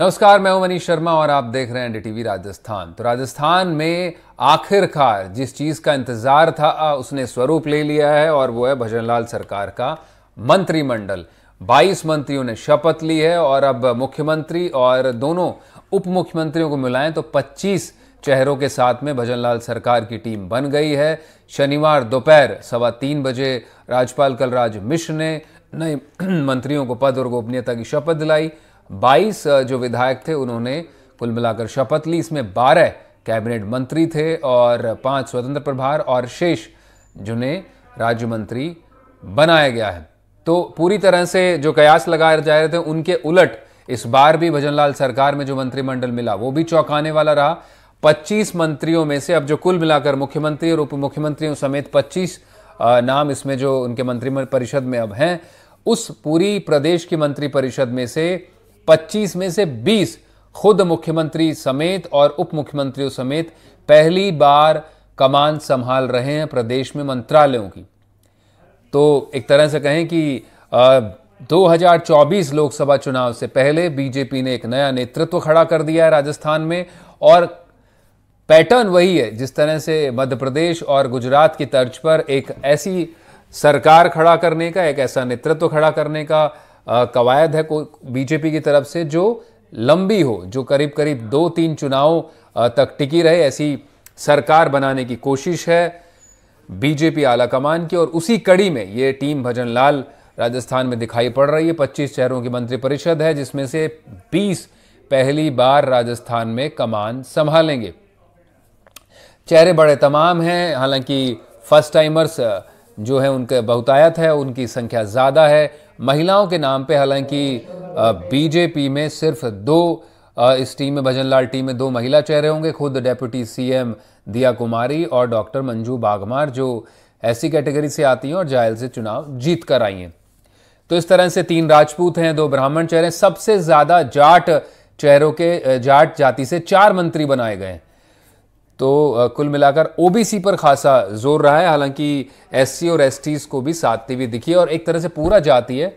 नमस्कार मैं हूं मनीष शर्मा और आप देख रहे हैं एनडीटीवी राजस्थान तो राजस्थान में आखिरकार जिस चीज का इंतजार था उसने स्वरूप ले लिया है और वो है भजनलाल सरकार का मंत्रिमंडल 22 मंत्रियों ने शपथ ली है और अब मुख्यमंत्री और दोनों उप मुख्यमंत्रियों को मिलाएं तो 25 चेहरों के साथ में भजनलाल सरकार की टीम बन गई है शनिवार दोपहर सवा तीन बजे राज्यपाल कलराज मिश्र ने नए मंत्रियों को पद और गोपनीयता की शपथ दिलाई बाईस जो विधायक थे उन्होंने कुल मिलाकर शपथ ली इसमें बारह कैबिनेट मंत्री थे और पांच स्वतंत्र प्रभार और शेष जिन्हें राज्य मंत्री बनाया गया है तो पूरी तरह से जो कयास लगाए जा रहे थे उनके उलट इस बार भी भजनलाल सरकार में जो मंत्रिमंडल मिला वो भी चौंकाने वाला रहा 25 मंत्रियों में से अब जो कुल मिलाकर मुख्यमंत्री और उप मुख्यमंत्रियों समेत 25 नाम इसमें जो उनके मंत्रिमंडल परिषद में अब हैं उस पूरी प्रदेश की मंत्रिपरिषद में से 25 में से 20 खुद मुख्यमंत्री समेत और उप मुख्यमंत्रियों समेत पहली बार कमान संभाल रहे हैं प्रदेश में मंत्रालयों की तो एक तरह से कहें कि आ, 2024 लोकसभा चुनाव से पहले बीजेपी ने एक नया नेतृत्व खड़ा कर दिया है राजस्थान में और पैटर्न वही है जिस तरह से मध्य प्रदेश और गुजरात की तर्ज पर एक ऐसी सरकार खड़ा करने का एक ऐसा नेतृत्व खड़ा करने का कवायद है बीजेपी की तरफ से जो लंबी हो जो करीब करीब दो तीन चुनाव तक टिकी रहे ऐसी सरकार बनाने की कोशिश है बीजेपी आलाकमान की और उसी कड़ी में ये टीम भजन लाल राजस्थान में दिखाई पड़ रही है 25 शहरों की मंत्रिपरिषद है जिसमें से 20 पहली बार राजस्थान में कमान संभालेंगे चेहरे बड़े तमाम हैं हालांकि फर्स्ट टाइमर्स जो है उनके बहुतायत है उनकी संख्या ज़्यादा है महिलाओं के नाम पे हालांकि बीजेपी में सिर्फ दो इस टीम में भजन लाल टीम में दो महिला चेहरे होंगे खुद डेप्यूटी सीएम दिया कुमारी और डॉक्टर मंजू बाघमार जो ऐसी कैटेगरी से आती हैं और जायल से चुनाव जीत कर आई हैं तो इस तरह से तीन राजपूत हैं दो ब्राह्मण चेहरे सबसे ज़्यादा जाट चेहरों के जाट जाति से चार मंत्री बनाए गए हैं तो कुल मिलाकर ओबीसी पर खासा जोर रहा है हालांकि एस और एस को भी साधती हुई दिखी और एक तरह से पूरा जाती है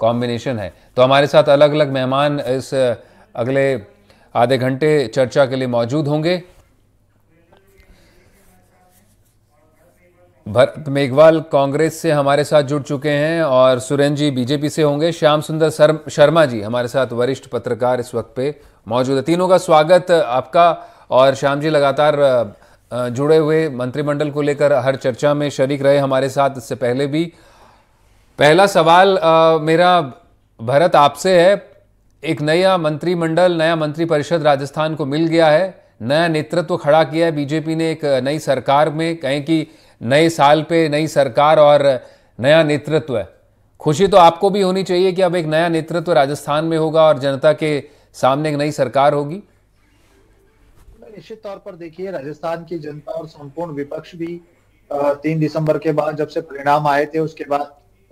कॉम्बिनेशन है तो हमारे साथ अलग अलग मेहमान इस अगले आधे घंटे चर्चा के लिए मौजूद होंगे भरत मेघवाल कांग्रेस से हमारे साथ जुड़ चुके हैं और सुरेंद्र जी बीजेपी से होंगे श्याम सुंदर शर्मा जी हमारे साथ वरिष्ठ पत्रकार इस वक्त पे मौजूद है तीनों का स्वागत आपका और श्याम जी लगातार जुड़े हुए मंत्रिमंडल को लेकर हर चर्चा में शरीक रहे हमारे साथ इससे पहले भी पहला सवाल मेरा भरत आपसे है एक नया मंत्रिमंडल नया मंत्री परिषद राजस्थान को मिल गया है नया नेतृत्व खड़ा किया है बीजेपी ने एक नई सरकार में कहें कि नए साल पे नई सरकार और नया नेतृत्व है खुशी तो आपको भी होनी चाहिए कि अब एक नया नेतृत्व राजस्थान में होगा और जनता के सामने एक नई सरकार होगी निश्चित तौर पर देखिए राजस्थान की जनता और संपूर्ण विपक्ष भी तीन दिसंबर के बाद जब से परिणाम आए थे उसके बाद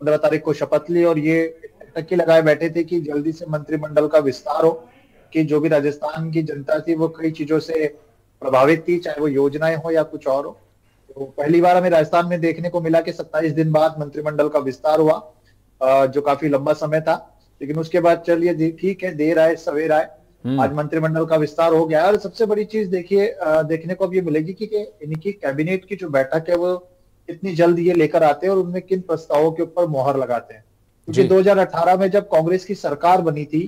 पंद्रह तारीख को शपथ ली और ये टक्की लगाए बैठे थे कि जल्दी से मंत्रिमंडल का विस्तार हो कि जो भी राजस्थान की जनता थी वो कई चीजों से प्रभावित थी चाहे वो योजनाएं हो या कुछ और हो तो पहली बार हमें राजस्थान में देखने को मिला कि सत्ताईस दिन बाद मंत्रिमंडल का विस्तार हुआ जो काफी लंबा समय था लेकिन उसके बाद चलिए ठीक है देर आए सवेर आए हम्म। आज मंत्रिमंडल का विस्तार हो गया और सबसे बड़ी चीज देखिए देखने को अब ये मिलेगी कि, कि इनकी कैबिनेट की जो बैठक है वो कितनी जल्द ये लेकर आते हैं और उनमें किन प्रस्तावों के ऊपर मोहर लगाते हैं क्योंकि दो में जब कांग्रेस की सरकार बनी थी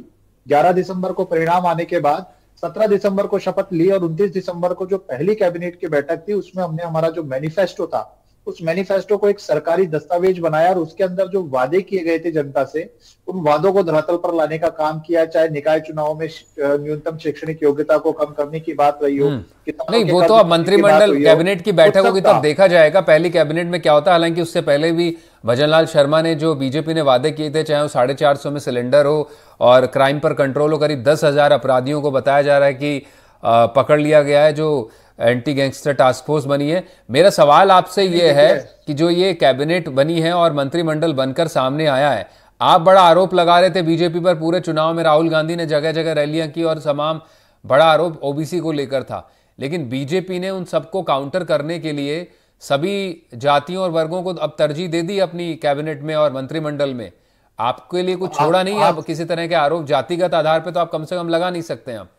11 दिसंबर को परिणाम आने के बाद 17 दिसंबर को शपथ ली और 29 दिसंबर को जो पहली कैबिनेट की बैठक थी उसमें हमने हमारा जो मैनिफेस्टो था उस मैनिफेस्टो को एक सरकारी दस्तावेज बनाया और उसके अंदर जो वादे किए गए थे जनता से उन वादों को धरातल पर लाने का काम किया चाहे निकाय चुनाव में न्यूनतम शैक्षणिक योग्यता को कम करने की बात रही हो हम्म। नहीं वो तो अब मंत्रिमंडल कैबिनेट की बैठक होगी तब देखा जाएगा पहली कैबिनेट में क्या होता हालांकि उससे पहले भी भजनलाल शर्मा ने जो बीजेपी ने वादे किए थे चाहे वो साढ़े चार सौ में सिलेंडर हो और क्राइम पर कंट्रोल हो करीब दस हजार अपराधियों को बताया जा रहा है कि पकड़ लिया गया है जो एंटी गैंगस्टर टास्क फोर्स बनी है मेरा सवाल आपसे ये है कि जो ये कैबिनेट बनी है और मंत्रिमंडल बनकर सामने आया है आप बड़ा आरोप लगा रहे थे बीजेपी पर पूरे चुनाव में राहुल गांधी ने जगह जगह रैलियां की और तमाम बड़ा आरोप ओबीसी को लेकर था लेकिन बीजेपी ने उन सबको काउंटर करने के लिए सभी जातियों और वर्गों को अब तरजीह दे दी अपनी कैबिनेट में और मंत्रिमंडल में आपके लिए कुछ छोड़ा नहीं आप किसी तरह के आरोप जातिगत आधार पर तो आप कम से कम लगा नहीं सकते आप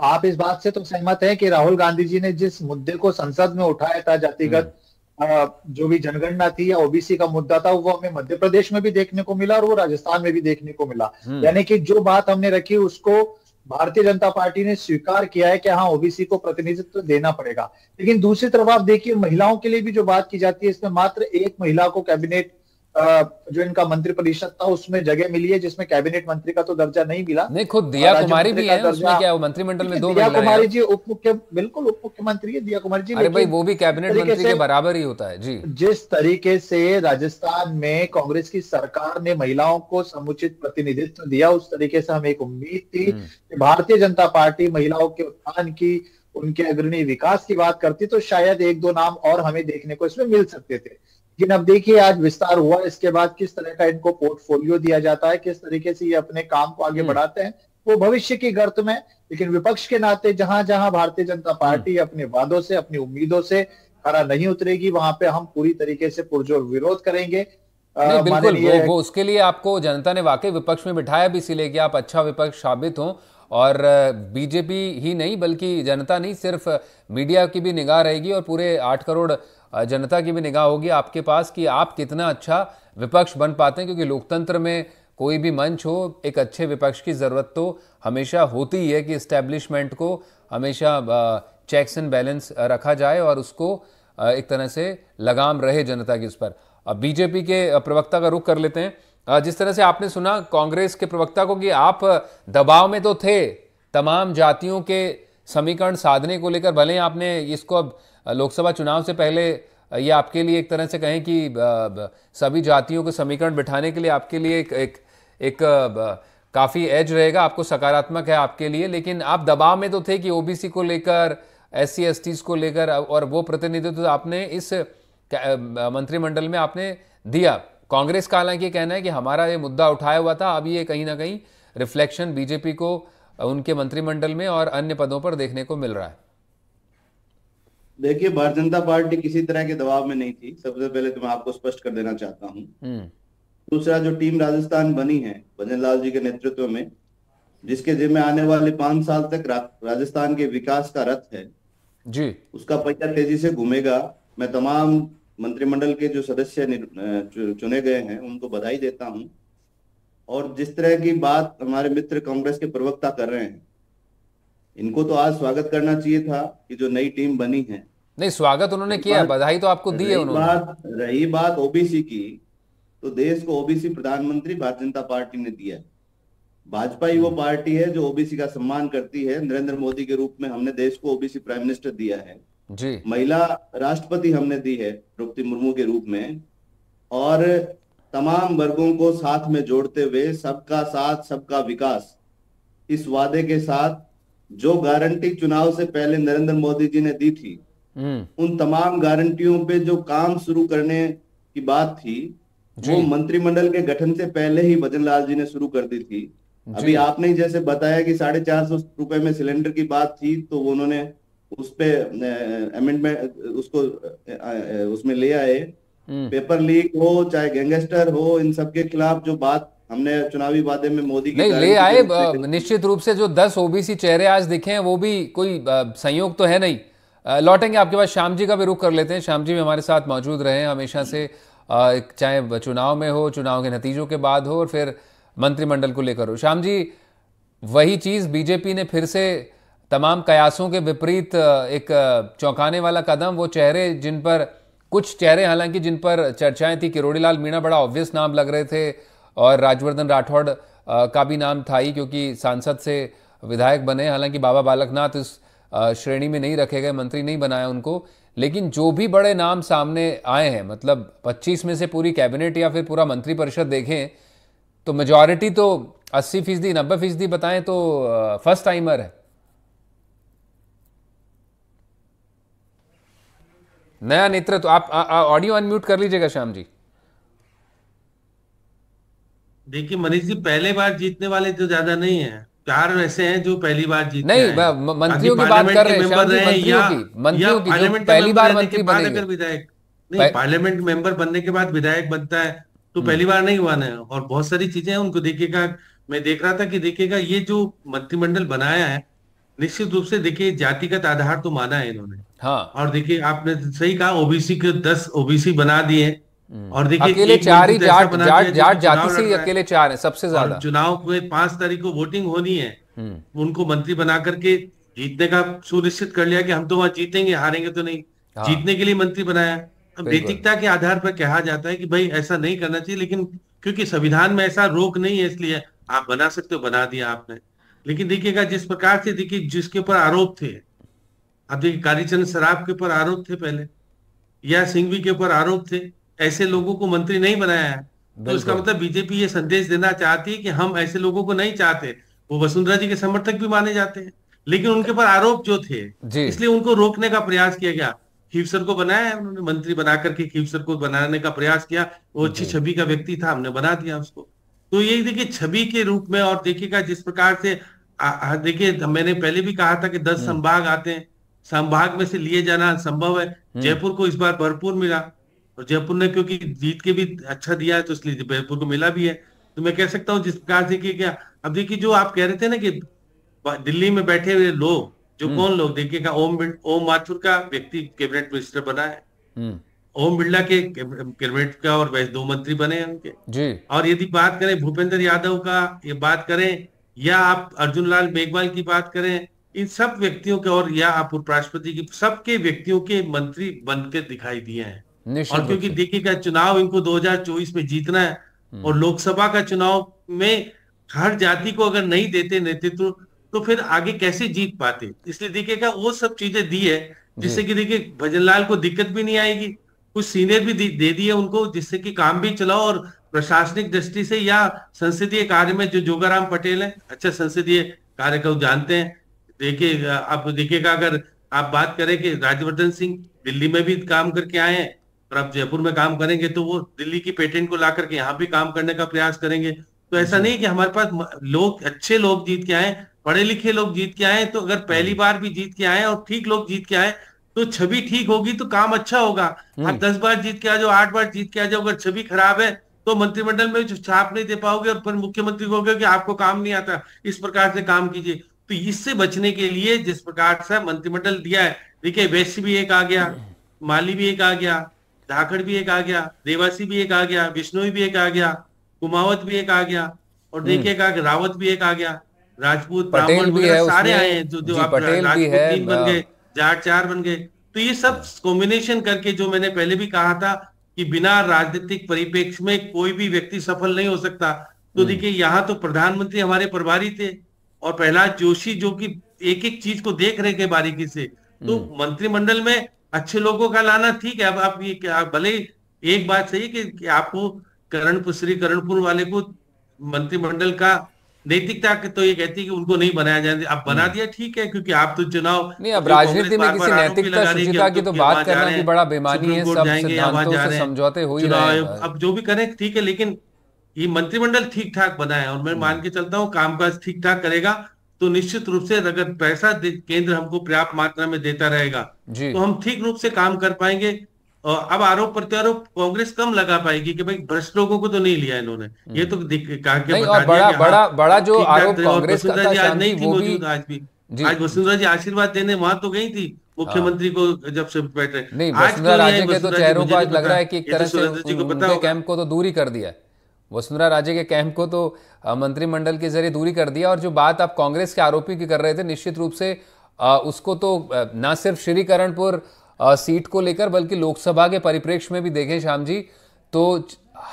आप इस बात से तो सहमत हैं कि राहुल गांधी जी ने जिस मुद्दे को संसद में उठाया था जातिगत हम्म। जो भी जनगणना थी या ओबीसी का मुद्दा था वो हमें मध्य प्रदेश में भी देखने को मिला और वो राजस्थान में भी देखने को मिला हम्म। यानी कि जो बात हमने रखी उसको भारतीय जनता पार्टी ने स्वीकार किया है कि हाँ ओबीसी को प्रतिनिधित्व देना पड़ेगा लेकिन दूसरी तरफ आप देखिए महिलाओं के लिए भी जो बात की जाती है इसमें मात्र एक महिला को कैबिनेट जो इनका मंत्री परिषद था उसमें जगह मिली है जिसमें कैबिनेट मंत्री का तो दर्जा नहीं मिला नहीं खुद दिया कुमारी भी है उसमें क्या मंत्रिमंडल में दो दिया कुमारी जी उप मुख्य बिल्कुल उप मुख्यमंत्री है दिया कुमारी जी अरे भाई वो भी कैबिनेट मंत्री के बराबर ही होता है जी जिस तरीके से राजस्थान में कांग्रेस की सरकार ने महिलाओं को समुचित प्रतिनिधित्व दिया उस तरीके से हमें एक उम्मीद थी हम्म। भारतीय जनता पार्टी महिलाओं के उत्थान की उनके अग्रणी विकास की बात करती तो शायद एक दो नाम और हमें देखने को इसमें मिल सकते थे लेकिन अब देखिए आज विस्तार हुआ इसके बाद किस तरह का इनको पोर्टफोलियो दिया जाता है किस तरीके से ये अपने काम को आगे हम्म। बढ़ाते हैं वो भविष्य की गर्त में लेकिन विपक्ष के नाते जहां जहां भारतीय जनता पार्टी अपने वादों से अपनी उम्मीदों से खरा नहीं उतरेगी वहां पे हम पूरी तरीके से पुरजोर विरोध करेंगे नहीं, बिल्कुल वो, वो उसके लिए आपको जनता ने वाकई विपक्ष में बिठाया भी इसीलिए कि आप अच्छा विपक्ष साबित हो और बीजेपी ही नहीं बल्कि जनता नहीं सिर्फ मीडिया की भी निगाह रहेगी और पूरे आठ करोड़ जनता की भी निगाह होगी आपके पास कि आप कितना अच्छा विपक्ष बन पाते हैं क्योंकि लोकतंत्र में कोई भी मंच हो एक अच्छे विपक्ष की ज़रूरत तो हमेशा होती ही है कि इस्टेब्लिशमेंट को हमेशा चेक्स एंड बैलेंस रखा जाए और उसको एक तरह से लगाम रहे जनता की उस पर अब बीजेपी के प्रवक्ता का रुख कर लेते हैं जिस तरह से आपने सुना कांग्रेस के प्रवक्ता को कि आप दबाव में तो थे तमाम जातियों के समीकरण साधने को लेकर भले आपने इसको अब लोकसभा चुनाव से पहले ये आपके लिए एक तरह से कहें कि सभी जातियों को समीकरण बिठाने के लिए आपके लिए एक एक, एक काफ़ी एज रहेगा आपको सकारात्मक है आपके लिए लेकिन आप दबाव में तो थे कि ओबीसी को लेकर एस सी को लेकर और वो प्रतिनिधित्व तो आपने इस मंत्रिमंडल में आपने दिया कांग्रेस का हालांकि कहना है कि हमारा ये मुद्दा उठाया हुआ था अब ये कहीं ना कहीं रिफ्लेक्शन बीजेपी को उनके मंत्रिमंडल में और अन्य पदों पर देखने को मिल रहा है देखिए भारतीय जनता पार्टी किसी तरह के दबाव में नहीं थी सबसे पहले तो मैं आपको स्पष्ट कर देना चाहता हूँ हम्म। दूसरा जो टीम राजस्थान बनी है भजन लाल जी के नेतृत्व में जिसके जिम्मे आने वाले पांच साल तक रा, राजस्थान के विकास का रथ है जी उसका पहिया तेजी से घूमेगा मैं तमाम मंत्रिमंडल के जो सदस्य चुने गए हैं उनको बधाई देता हूँ और जिस तरह की बात हमारे मित्र कांग्रेस के प्रवक्ता कर रहे हैं इनको तो आज स्वागत करना चाहिए था कि जो नई टीम बनी है नहीं स्वागत उन्होंने किया बधाई तो आपको दी है उन्होंने बात रही बात ओबीसी की तो देश को ओबीसी प्रधानमंत्री भारतीय जनता पार्टी ने दिया भाजपा ही वो हम्म। पार्टी है जो ओबीसी का सम्मान करती है नरेंद्र मोदी के रूप में हमने देश को ओबीसी प्राइम मिनिस्टर दिया है जी महिला राष्ट्रपति हमने दी है द्रौपदी मुर्मू के रूप में और तमाम वर्गों को साथ में जोड़ते हुए सबका साथ सबका विकास इस वादे के साथ जो गारंटी चुनाव से पहले नरेंद्र मोदी जी ने दी थी हम्म। उन तमाम गारंटियों पे जो काम शुरू करने की बात थी वो मंत्रिमंडल के गठन से पहले ही लाल जी ने शुरू कर दी थी अभी आपने जैसे बताया कि साढ़े चार सौ रुपए में सिलेंडर की बात थी तो उन्होंने उस पे अमेंडमेंट उसको उसमें ले आए हम्म। पेपर लीक हो चाहे गैंगस्टर हो इन सब के खिलाफ जो बात हमने चुनावी वादे में मोदी नहीं ले आए निश्चित रूप से जो दस ओबीसी चेहरे आज दिखे हैं वो भी कोई संयोग तो है नहीं लौटेंगे आपके पास श्याम जी का भी रुख कर लेते हैं श्याम जी भी हमारे साथ मौजूद रहे हमेशा से चाहे चुनाव में हो चुनाव के नतीजों के बाद हो और फिर मंत्रिमंडल को लेकर हो श्याम जी वही चीज बीजेपी ने फिर से तमाम कयासों के विपरीत एक चौंकाने वाला कदम वो चेहरे जिन पर कुछ चेहरे हालांकि जिन पर चर्चाएं थी किरोड़ीलाल मीणा बड़ा ऑब्वियस नाम लग रहे थे और राजवर्धन राठौड़ का भी नाम था ही क्योंकि सांसद से विधायक बने हालांकि बाबा बालकनाथ इस श्रेणी में नहीं रखे गए मंत्री नहीं बनाया उनको लेकिन जो भी बड़े नाम सामने आए हैं मतलब 25 में से पूरी कैबिनेट या फिर पूरा मंत्रिपरिषद देखें तो मेजॉरिटी तो 80 फीसदी नब्बे फीसदी बताएं तो फर्स्ट टाइमर है नया नेतृत्व तो आप ऑडियो अनम्यूट कर लीजिएगा श्याम जी देखिए मनीष जी पहले बार जीतने वाले तो ज्यादा नहीं है चार ऐसे हैं जो पहली बार जीत नहीं मंत्रियों की बात कर रहे हैं मंत्रियों की पहली बार मंत्री बने विधायक नहीं पार्लियामेंट मेंबर बनने के बाद विधायक बनता है तो हम्म। पहली बार नहीं हुआ ना और बहुत सारी चीजें उनको देखिएगा मैं देख रहा था कि देखिएगा ये जो मंत्रिमंडल बनाया है निश्चित रूप से देखिए जातिगत आधार तो माना है इन्होंने हाँ और देखिए आपने सही कहा ओबीसी के दस ओबीसी बना दिए हम्म। और देखिए चार ही तो जाट जाट जाट जाति से अकेले चार है सबसे ज्यादा चुनाव में पांच तारीख को वोटिंग होनी है हम्म। उनको मंत्री बना करके जीतने का सुनिश्चित कर लिया कि हम तो वहां जीतेंगे हारेंगे तो नहीं हाँ। जीतने के लिए मंत्री बनाया अब नैतिकता के आधार पर कहा जाता है कि भाई ऐसा नहीं करना चाहिए लेकिन क्योंकि संविधान में ऐसा रोक नहीं है इसलिए आप बना सकते हो बना दिया आपने लेकिन देखिएगा जिस प्रकार से देखिए जिसके ऊपर आरोप थे आप देखिए कालीचंद शराब के ऊपर आरोप थे पहले या सिंघवी के ऊपर आरोप थे ऐसे लोगों को मंत्री नहीं बनाया है तो उसका मतलब बीजेपी ये संदेश देना चाहती है कि हम ऐसे लोगों को नहीं चाहते वो वसुंधरा जी के समर्थक भी माने जाते हैं लेकिन उनके पर आरोप जो थे इसलिए उनको रोकने का प्रयास किया गया खीवसर को बनाया है उन्होंने मंत्री बना करके खीवसर को बनाने का प्रयास किया वो अच्छी छवि का व्यक्ति था हमने बना दिया उसको तो ये देखिए छवि के रूप में और देखिएगा जिस प्रकार से देखिए मैंने पहले भी कहा था कि दस हम्म। संभाग आते हैं संभाग में से लिए जाना संभव है हम्म। जयपुर को इस बार भरपूर मिला और जयपुर ने क्योंकि जीत के भी अच्छा दिया है तो इसलिए जयपुर को मिला भी है तो मैं कह सकता हूँ जिस प्रकार से क्या अब देखिए जो आप कह रहे थे ना कि दिल्ली में बैठे हुए लोग जो हम्म। कौन लोग देखिएगा ओम ओम माथुर का व्यक्ति कैबिनेट मिनिस्टर बना है हम्म। ओम बिरला के कैबिनेट का और वैसे दो मंत्री बने हैं उनके जी। और यदि बात करें भूपेंद्र यादव का ये बात करें या आप अर्जुन लाल मेघवाल की बात करें इन सब व्यक्तियों के और या आप उपराष्ट्रपति की सबके व्यक्तियों के मंत्री बनकर दिखाई दिए हैं और क्योंकि देखिएगा चुनाव इनको 2024 में जीतना है हम्म। और लोकसभा का चुनाव में हर जाति को अगर नहीं देते नेतृत्व तो फिर आगे कैसे जीत पाते इसलिए देखिएगा वो सब चीजें दी है जिससे कि देखिए भजन को दिक्कत भी नहीं आएगी कुछ सीनियर भी दे दिए उनको जिससे कि काम भी चलाओ और प्रशासनिक दृष्टि से या संसदीय कार्य में जो जोगाराम पटेल है अच्छा संसदीय कार्य को जानते हैं देखिए आप देखिएगा अगर आप बात करें कि राज्यवर्धन सिंह दिल्ली में भी काम करके आए हैं और आप जयपुर में काम करेंगे तो वो दिल्ली की पेटेंट को ला करके यहाँ भी काम करने का प्रयास करेंगे तो ऐसा नहीं कि हमारे पास लोग अच्छे लोग जीत के आए पढ़े लिखे लोग जीत के आए तो अगर पहली बार भी जीत के आए और ठीक लोग जीत के आए तो छवि ठीक होगी तो काम अच्छा होगा हम्म। आप दस बार जीत के आ जाओ आठ बार जीत के आ जाओ अगर छवि खराब है तो मंत्रिमंडल में जो छाप नहीं दे पाओगे और फिर मुख्यमंत्री को कि आपको काम नहीं आता इस प्रकार से काम कीजिए तो इससे बचने के लिए जिस प्रकार से मंत्रिमंडल दिया है देखिए वैश्य भी एक आ गया हम्म। माली भी एक आ गया धाकड़ भी एक आ गया देवासी भी एक आ गया विष्णोई भी एक आ गया कुमावत भी एक आ गया और हम्म। देखिए कहा रावत भी एक आ गया राजपूत ब्राह्मण सारे आए हैं जो जो आप राजपूत तीन बन हाँ। गए जाट चार बन गए तो ये सब कॉम्बिनेशन करके जो मैंने पहले भी कहा था कि बिना राजनीतिक परिपेक्ष में कोई भी व्यक्ति सफल नहीं हो सकता तो हम्म। देखिए यहाँ तो प्रधानमंत्री हमारे प्रभारी थे और प्रहलाद जोशी जो कि एक एक चीज को देख रहे थे बारीकी से तो हम्म। मंत्रिमंडल में अच्छे लोगों का लाना ठीक है अब आप ये क्या भले एक बात सही कि, कि आपको करण श्री करणपुर वाले को मंत्रिमंडल का नैतिकता तो ये कहती है कि उनको नहीं बनाया जाए आप बना हम्म। दिया ठीक है क्योंकि आप तो चुनाव नहीं अब राजनीति में किसी नैतिकता शुचिता की तो, तो बात करना भी बड़ा बेमानी है सब सिद्धांतों से समझौते हो ही रहे अब जो भी करें ठीक है लेकिन ये मंत्रिमंडल ठीक ठाक बनाए है और मैं हम्म। मान के चलता हूँ कामकाज ठीक ठाक करेगा तो निश्चित रूप से अगर पैसा केंद्र हमको पर्याप्त मात्रा में देता रहेगा तो हम ठीक रूप से काम कर पाएंगे और अब आरोप प्रत्यारोप कांग्रेस कम लगा पाएगी कि भाई भ्रष्ट लोगों को तो नहीं लिया इन्होंने हम्म। ये तो कहा के बता दिया बड़ा, हाँ, बड़ा, बड़ा जो आरोप तो कांग्रेस का आज नहीं थी मौजूद आज भी आज वसुंधरा जी आशीर्वाद देने वहां तो गई थी मुख्यमंत्री हाँ। को जब से बैठे नहीं आज के तो चेहरों को आज लग रहा है कि एक तो तरह से कैंप को तो दूर ही कर दिया है वसुंधरा राजे के कैंप को तो मंत्रिमंडल के जरिए दूरी कर दिया और जो बात आप कांग्रेस के आरोपी की कर रहे थे निश्चित रूप से उसको तो ना सिर्फ श्रीकरणपुर सीट को लेकर बल्कि लोकसभा के परिप्रेक्ष्य में भी देखें श्याम जी तो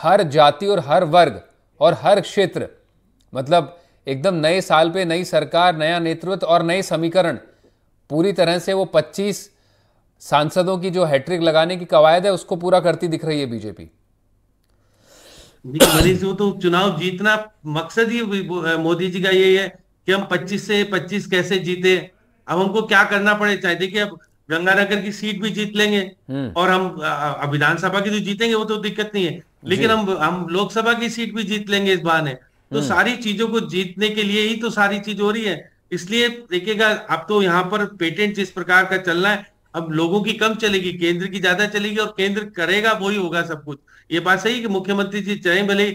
हर जाति और हर वर्ग और हर क्षेत्र मतलब एकदम नए साल पे नई सरकार नया नेतृत्व और नए समीकरण पूरी तरह से वो 25 सांसदों की जो हैट्रिक लगाने की कवायद है उसको पूरा करती दिख रही है बीजेपी मनीष वो तो चुनाव जीतना मकसद ही मोदी जी का यही है कि हम 25 से 25 कैसे जीते अब हमको क्या करना पड़े चाहे देखिए अब गंगानगर की सीट भी जीत लेंगे हम्म। और हम विधानसभा की तो जीतेंगे वो तो दिक्कत नहीं है लेकिन हम हम लोकसभा की सीट भी जीत लेंगे इस बहाने तो हम्म। सारी चीजों को जीतने के लिए ही तो सारी चीज हो रही है इसलिए देखिएगा अब तो यहाँ पर पेटेंट जिस प्रकार का चलना है अब लोगों की कम चलेगी केंद्र की ज्यादा चलेगी और केंद्र करेगा वही होगा सब कुछ ये बात सही कि मुख्यमंत्री जी चाहे भले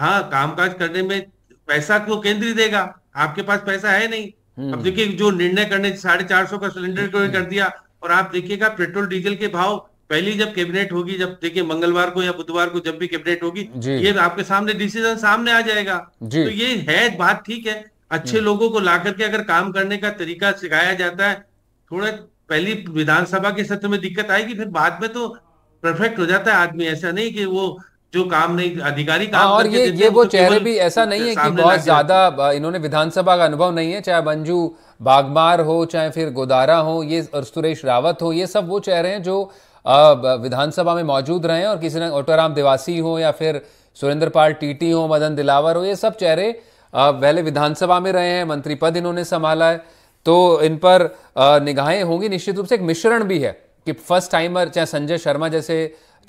हाँ कामकाज करने में पैसा क्यों केंद्र ही देगा आपके पास पैसा है नहीं हम्म। अब देखिए जो निर्णय करने साढ़े चार सौ का सिलेंडर को कर दिया और आप देखिएगा पेट्रोल डीजल के भाव पहली जब कैबिनेट होगी जब देखिए मंगलवार को या बुधवार को जब भी कैबिनेट होगी ये आपके सामने डिसीजन सामने आ जाएगा तो ये है बात ठीक है अच्छे हम्म। लोगों को ला करके अगर काम करने का तरीका सिखाया जाता है थोड़ा पहली विधानसभा के सत्र में दिक्कत आएगी फिर बाद में तो परफेक्ट हो जाता है आदमी ऐसा नहीं कि वो जो काम नहीं अधिकारी काम हाँ, और ये ये वो तो चेहरे भी ऐसा नहीं है कि बहुत ज्यादा इन्होंने विधानसभा का अनुभव नहीं है चाहे मंजू बागमार हो चाहे फिर गोदारा हो ये और सुरेश रावत हो ये सब वो चेहरे हैं जो विधानसभा में मौजूद रहे और किसी ने ओटाराम देवासी हो या फिर सुरेंद्र पाल टीटी हो मदन दिलावर हो ये सब चेहरे पहले विधानसभा में रहे हैं मंत्री पद इन्होंने संभाला है तो इन पर निगाहें होंगी निश्चित रूप से एक मिश्रण भी है कि फर्स्ट टाइमर चाहे संजय शर्मा जैसे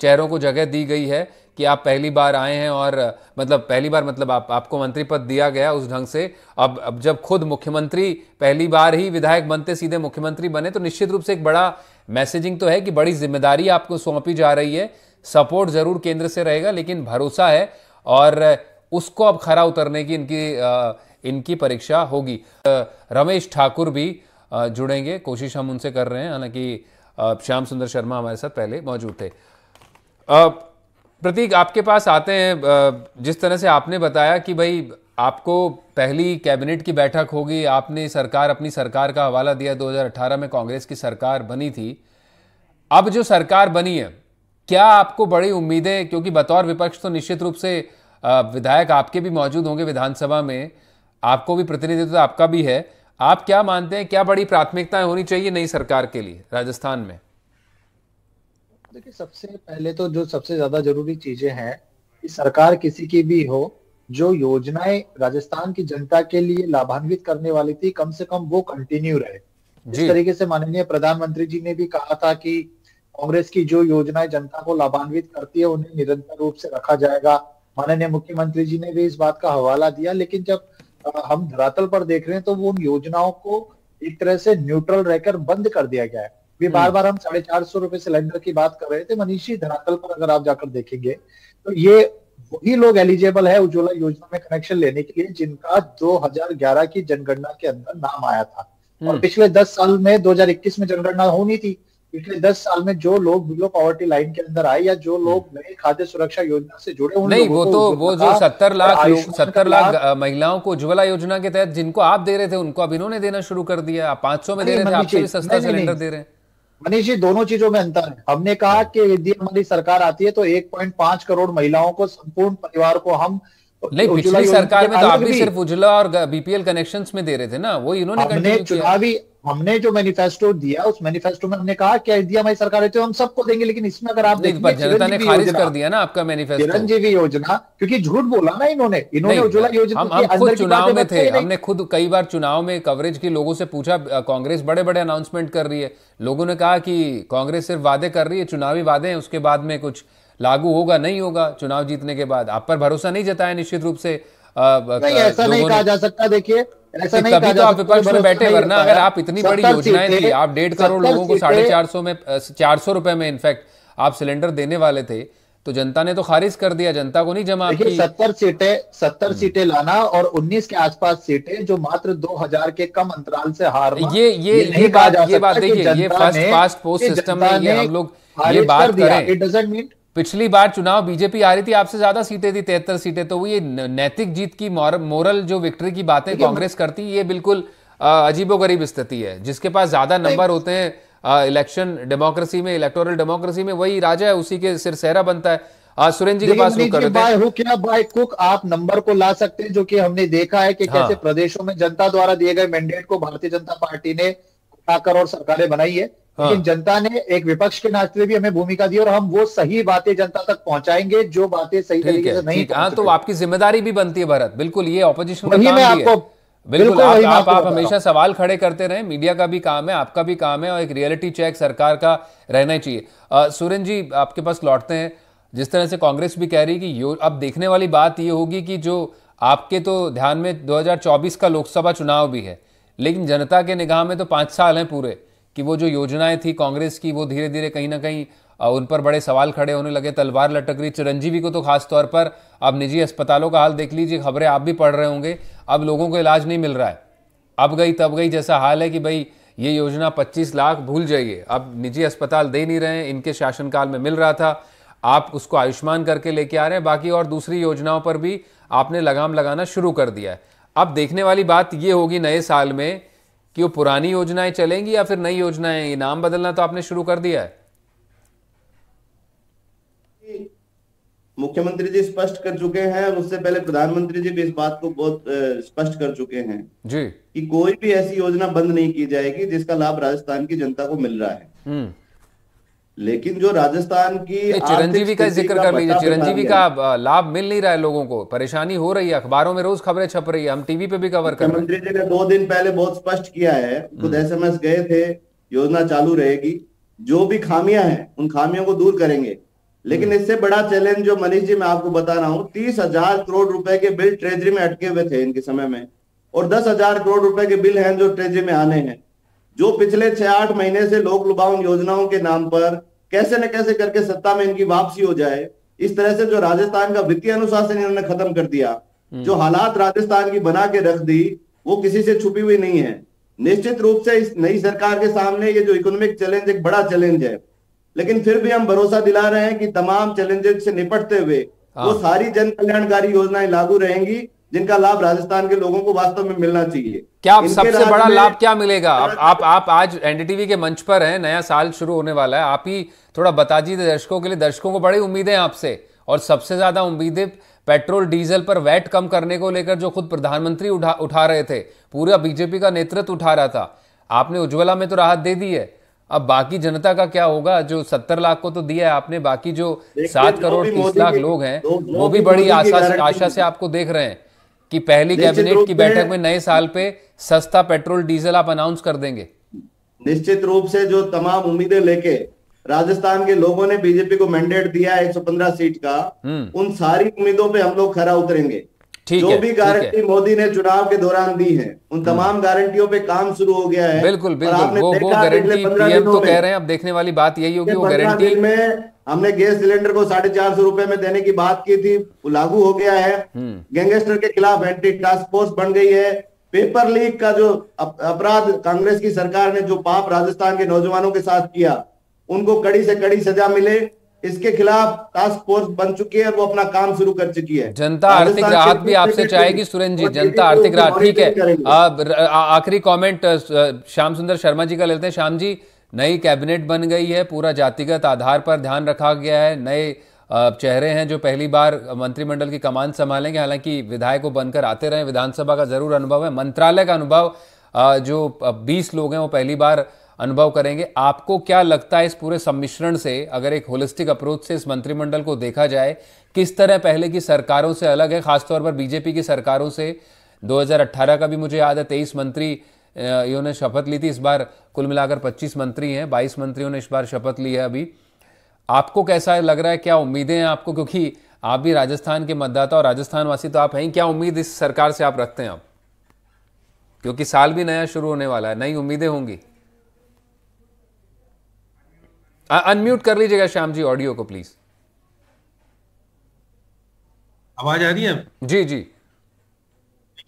चेहरों को जगह दी गई है कि आप पहली बार आए हैं और मतलब पहली बार मतलब आप आपको मंत्री पद दिया गया उस ढंग से अब अब जब खुद मुख्यमंत्री पहली बार ही विधायक बनते सीधे मुख्यमंत्री बने तो निश्चित रूप से एक बड़ा मैसेजिंग तो है कि बड़ी जिम्मेदारी आपको सौंपी जा रही है सपोर्ट ज़रूर केंद्र से रहेगा लेकिन भरोसा है और उसको अब खरा उतरने की इनकी आ, इनकी परीक्षा होगी रमेश ठाकुर भी जुड़ेंगे कोशिश हम उनसे कर रहे हैं हालांकि श्याम सुंदर शर्मा हमारे साथ पहले मौजूद थे प्रतीक आपके पास आते हैं जिस तरह से आपने बताया कि भाई आपको पहली कैबिनेट की बैठक होगी आपने सरकार अपनी सरकार का हवाला दिया 2018 में कांग्रेस की सरकार बनी थी अब जो सरकार बनी है क्या आपको बड़ी उम्मीदें क्योंकि बतौर विपक्ष तो निश्चित रूप से विधायक आपके भी मौजूद होंगे विधानसभा में आपको भी प्रतिनिधित्व आपका भी है आप क्या मानते हैं क्या बड़ी प्राथमिकताएं होनी चाहिए नई सरकार के लिए राजस्थान में देखिए सबसे पहले तो जो सबसे ज्यादा जरूरी चीजें हैं कि सरकार किसी की भी हो जो योजनाएं राजस्थान की जनता के लिए लाभान्वित करने वाली थी कम से कम वो कंटिन्यू रहे जिस तरीके से माननीय प्रधानमंत्री जी ने भी कहा था कि कांग्रेस की जो योजनाएं जनता को लाभान्वित करती है उन्हें निरंतर रूप से रखा जाएगा माननीय मुख्यमंत्री जी ने भी इस बात का हवाला दिया लेकिन जब हम धरातल पर देख रहे हैं तो वो उन योजनाओं को एक तरह से न्यूट्रल रहकर बंद कर दिया गया है भी हम्म। बार बार हम साढ़े चार सौ रुपए सिलेंडर की बात कर रहे थे मनीषी धरातल पर अगर आप जाकर देखेंगे तो ये वही लोग एलिजिबल है उज्ज्वला योजना में कनेक्शन लेने के लिए जिनका 2011 की जनगणना के अंदर नाम आया था और हम्म। पिछले 10 साल में 2021 में जनगणना होनी थी पिछले दस साल में जो लोग बिलो पॉवर्टी लाइन के अंदर आए या जो लोग हम्म। नए खाद्य सुरक्षा योजना से जुड़े हुए नहीं वो तो वो जो सत्तर लाख सत्तर लाख महिलाओं को उज्ज्वला योजना के तहत जिनको आप दे रहे थे उनको अब इन्होंने देना शुरू कर दिया आप पांच में दे रहे थे आपसे भी सस्ता सिलेंडर दे रहे हैं मनीष जी दोनों चीजों में अंतर है हमने कहा हाँ। कि यदि हमारी सरकार आती है तो 1.5 करोड़ महिलाओं को संपूर्ण परिवार को हम नहीं पिछली सरकार में तो आप भी सिर्फ उजला और बीपीएल कनेक्शंस में दे रहे थे ना वो इन्होंने चुनावी हमने जो मैनिफेस्टो दिया उस मैनिफेस्टो में हमने कहा क्या दिया हमारी सरकार है तो हम सबको देंगे लेकिन इसमें अगर आप देखिए जनता ने खारिज कर दिया ना आपका मैनिफेस्टो चिरंजीवी योजना क्योंकि झूठ बोला ना इन्होंने इन्होंने उज्ज्वला योजना हम, खुद चुनाव में थे हमने खुद कई बार चुनाव में कवरेज की लोगों से पूछा कांग्रेस बड़े बड़े अनाउंसमेंट कर रही है लोगों ने कहा कि कांग्रेस सिर्फ वादे कर रही है चुनावी वादे हैं उसके बाद में कुछ लागू होगा नहीं होगा चुनाव जीतने के बाद आप पर भरोसा नहीं जताया निश्चित रूप से आ, नहीं ऐसा नहीं कहा जा सकता देखिए ऐसा नहीं तभी तो आप विपक्ष में बैठे वरना अगर आप इतनी बड़ी योजनाएं थी आप डेढ़ करोड़ लोगों को साढ़े चार सौ में चार सौ रुपए में इनफैक्ट आप सिलेंडर देने वाले थे तो जनता ने तो खारिज कर दिया जनता को नहीं जमा सत्तर सीटें सत्तर हम्म। सीटें लाना और उन्नीस के आसपास सीटें जो मात्र दो हजार के कम अंतराल से हार ये ये ये, ये बात ये बात देखिए ये फर्स्ट पास्ट पोस्ट सिस्टम में ये हम लोग ये बात करें इट डजेंट मीन पिछली बार चुनाव बीजेपी आ रही थी आपसे ज्यादा सीटें थी तिहत्तर सीटें तो वो ये नैतिक जीत की मोरल जो विक्ट्री की बातें कांग्रेस करती ये बिल्कुल अजीबोगरीब स्थिति है जिसके पास ज्यादा नंबर होते हैं इलेक्शन डेमोक्रेसी में इलेक्टोरल डेमोक्रेसी में वही राजा है उसी के सिरसेहरा बनता है सुरेंद्र जी के पास बाय हुक या बाय कुक आप नंबर को ला सकते हैं जो कि हमने देखा है कि हाँ। कैसे प्रदेशों में जनता द्वारा दिए गए मैंडेट को भारतीय जनता पार्टी ने उठाकर और सरकारें बनाई है हाँ। लेकिन जनता ने एक विपक्ष के नाते भी हमें भूमिका दी और हम वो सही बातें जनता तक पहुंचाएंगे जो बातें सही तरीके से नहीं हाँ तो आपकी जिम्मेदारी भी बनती है भारत बिल्कुल ये ऑपोजिशन बिल्कुल आप, आप, आप हमेशा सवाल खड़े करते रहे मीडिया का भी काम है आपका भी काम है और एक रियलिटी चेक सरकार का रहना चाहिए सुरेंद्र जी आपके पास लौटते हैं जिस तरह से कांग्रेस भी कह रही है कि अब देखने वाली बात ये होगी कि जो आपके तो ध्यान में 2024 का लोकसभा चुनाव भी है लेकिन जनता के निगाह में तो पांच साल हैं पूरे कि वो जो योजनाएं थी कांग्रेस की वो धीरे धीरे कहीं ना कहीं उन पर बड़े सवाल खड़े होने लगे तलवार लटक रही चिरंजीवी को तो खास तौर पर अब निजी अस्पतालों का हाल देख लीजिए खबरें आप भी पढ़ रहे होंगे अब लोगों को इलाज नहीं मिल रहा है अब गई तब गई जैसा हाल है कि भाई ये योजना 25 लाख भूल जाइए अब निजी अस्पताल दे नहीं रहे हैं इनके शासनकाल में मिल रहा था आप उसको आयुष्मान करके लेके आ रहे हैं बाकी और दूसरी योजनाओं पर भी आपने लगाम लगाना शुरू कर दिया है अब देखने वाली बात ये होगी नए साल में कि वो पुरानी योजनाएं चलेंगी या फिर नई योजनाएं ये नाम बदलना तो आपने शुरू कर दिया है मुख्यमंत्री जी स्पष्ट कर चुके हैं और उससे पहले प्रधानमंत्री जी भी इस बात को बहुत स्पष्ट कर चुके हैं जी कि कोई भी ऐसी योजना बंद नहीं की जाएगी जिसका लाभ राजस्थान की जनता को मिल रहा है हम्म। लेकिन जो राजस्थान की चिरंजीवी का जिक्र कर लीजिए चिरंजीवी का लाभ मिल नहीं रहा है लोगों को परेशानी हो रही है अखबारों में रोज खबरें छप रही है हम टीवी पे भी कवर कर रहे जी ने दो दिन पहले बहुत स्पष्ट किया है खुद एस एम एस गए थे योजना चालू रहेगी जो भी खामियां हैं उन खामियों को दूर करेंगे लेकिन हम्म। इससे बड़ा चैलेंज जो मनीष जी मैं आपको बता रहा हूँ तीस हजार करोड़ रुपए के बिल ट्रेजरी में अटके हुए थे इनके समय में और दस हजार करोड़ रुपए के बिल हैं जो ट्रेजरी में आने हैं जो पिछले छह आठ महीने से लोक लुभावन योजनाओं के नाम पर कैसे न कैसे करके सत्ता में इनकी वापसी हो जाए इस तरह से जो राजस्थान का वित्तीय अनुशासन इन्होंने खत्म कर दिया हम्म। जो हालात राजस्थान की बना के रख दी वो किसी से छुपी हुई नहीं है निश्चित रूप से इस नई सरकार के सामने ये जो इकोनॉमिक चैलेंज एक बड़ा चैलेंज है लेकिन फिर भी हम भरोसा दिला रहे हैं कि तमाम चैलेंजेस से निपटते हुए हाँ। वो सारी जन कल्याणकारी योजनाएं लागू रहेंगी जिनका लाभ राजस्थान के लोगों को वास्तव में मिलना चाहिए क्या सबसे बड़ा लाभ क्या मिलेगा आप आप आप आज एनडीटीवी के मंच पर हैं नया साल शुरू होने वाला है आप ही थोड़ा बता दीजिए दर्शकों के लिए दर्शकों को बड़ी उम्मीदें आपसे और सबसे ज्यादा उम्मीदें पेट्रोल डीजल पर वैट कम करने को लेकर जो खुद प्रधानमंत्री उठा उठा रहे थे पूरा बीजेपी का नेतृत्व उठा रहा था आपने उज्ज्वला में तो राहत दे दी है अब बाकी जनता का क्या होगा जो सत्तर लाख को तो दिया है आपने बाकी जो सात करोड़ तीस लाख लोग हैं वो भी बड़ी आशा आशा से आपको देख रहे हैं कि पहली कैबिनेट की बैठक में नए साल पे सस्ता पेट्रोल डीजल आप अनाउंस कर देंगे निश्चित रूप से जो तमाम उम्मीदें लेके राजस्थान के लोगों ने बीजेपी को मैंडेट दिया है 115 सीट का हम्म। उन सारी उम्मीदों पे हम लोग खरा उतरेंगे जो है, भी गारंटी मोदी ने चुनाव के दौरान दी है उन हम्म। तमाम गारंटियों पे काम शुरू हो गया है बिल्कुल बिल्कुल वो, वो गारंटी पीएम तो कह रहे हैं अब देखने वाली बात यही होगी वो गारंटी में हमने गैस सिलेंडर को साढ़े चार सौ रुपए में देने की बात की थी लागू हो गया है हम्म। गैंगस्टर के खिलाफ एंटी टास्क फोर्स बन गई है पेपर लीक का जो अपराध कांग्रेस की सरकार ने जो पाप राजस्थान के नौजवानों के साथ किया उनको कड़ी से कड़ी सजा मिले इसके खिलाफ टास्क फोर्स बन चुकी है वो अपना काम शुरू कर चुकी है जनता आर्थिक राहत भी आपसे चाहेगी सुरेंद्र जी जनता आर्थिक राहत ठीक है आखिरी कमेंट श्याम सुंदर शर्मा जी का लेते हैं श्याम जी नई कैबिनेट बन गई है पूरा जातिगत आधार पर ध्यान रखा गया है नए चेहरे हैं जो पहली बार मंत्रिमंडल की कमान संभालेंगे हालांकि विधायक को बनकर आते रहे विधानसभा का जरूर अनुभव है मंत्रालय का अनुभव जो 20 लोग हैं वो पहली बार अनुभव करेंगे आपको क्या लगता है इस पूरे सम्मिश्रण से अगर एक होलिस्टिक अप्रोच से इस मंत्रिमंडल को देखा जाए किस तरह पहले की सरकारों से अलग है खासतौर पर बीजेपी की सरकारों से 2018 का भी मुझे याद है तेईस मंत्री इन्होंने शपथ ली थी इस बार कुल मिलाकर 25 मंत्री हैं 22 मंत्रियों ने इस बार शपथ ली है अभी आपको कैसा लग रहा है क्या उम्मीदें हैं आपको क्योंकि आप भी राजस्थान के मतदाता और राजस्थान वासी तो आप हैं क्या उम्मीद इस सरकार से आप रखते हैं आप क्योंकि साल भी नया शुरू होने वाला है नई उम्मीदें होंगी अनम्यूट कर लीजिएगा श्याम जी ऑडियो को प्लीज आवाज आ रही है जी जी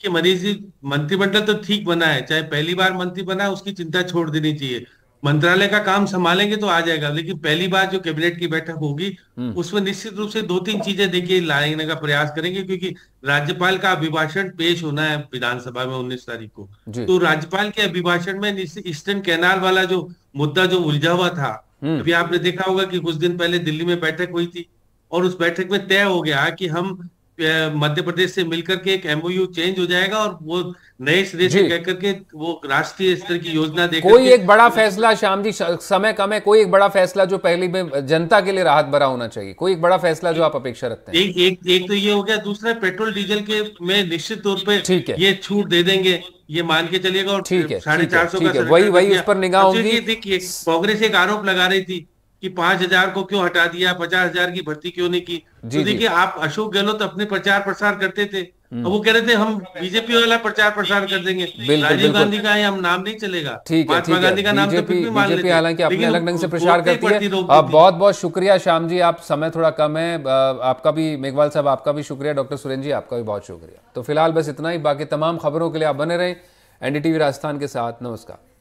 कि मनीष जी मंत्रिमंडल तो ठीक बना है चाहे पहली बार मंत्री बना है उसकी चिंता छोड़ देनी चाहिए मंत्रालय का काम संभालेंगे तो आ जाएगा लेकिन पहली बार जो कैबिनेट की बैठक होगी हम्म। उसमें निश्चित रूप से दो तीन चीजें देखिए लाने का प्रयास करेंगे क्योंकि राज्यपाल का अभिभाषण पेश होना है विधानसभा में 19 तारीख को तो राज्यपाल के अभिभाषण में ईस्टर्न कैनाल वाला जो मुद्दा जो उलझा हुआ था हम्म। अभी आपने देखा होगा कि कुछ दिन पहले दिल्ली में बैठक हुई थी और उस बैठक में तय हो गया कि हम मध्य प्रदेश से मिलकर के एक एमओयू चेंज हो जाएगा और वो नए सिरे से कहकर करके वो राष्ट्रीय स्तर की योजना देकर कोई एक बड़ा फैसला श्याम जी समय कम है कोई एक बड़ा फैसला जो पहले में जनता के लिए राहत भरा होना चाहिए कोई एक बड़ा फैसला जो आप अपेक्षा रखते हैं एक एक एक तो ये हो गया दूसरा पेट्रोल डीजल के में निश्चित तौर पर ठीक है ये छूट दे देंगे ये मान के चलिएगा और ठीक है साढ़े चार सौ वही वही उस पर निगाह अच्छा होगी देखिए कांग्रेस एक आरोप लगा रही थी कि पांच हजार को क्यों हटा दिया पचास हजार की भर्ती क्यों नहीं की तो देखिए आप अशोक गहलोत अपने प्रचार प्रसार करते थे हम्म। तो वो कह रहे थे हम बीजेपी वाला प्रचार प्रसार कर देंगे राजीव गांधी का हम नाम नहीं चलेगा महात्मा गांधी का नाम तो फिर भी मान लेते हालांकि अपने अलग ढंग से प्रचार करती है बहुत बहुत शुक्रिया श्याम जी आप समय थोड़ा कम है आपका भी मेघवाल साहब आपका भी शुक्रिया डॉक्टर सुरेन जी आपका भी बहुत शुक्रिया तो फिलहाल बस इतना ही बाकी तमाम खबरों के लिए आप बने रहे एनडीटीवी राजस्थान के साथ नमस्कार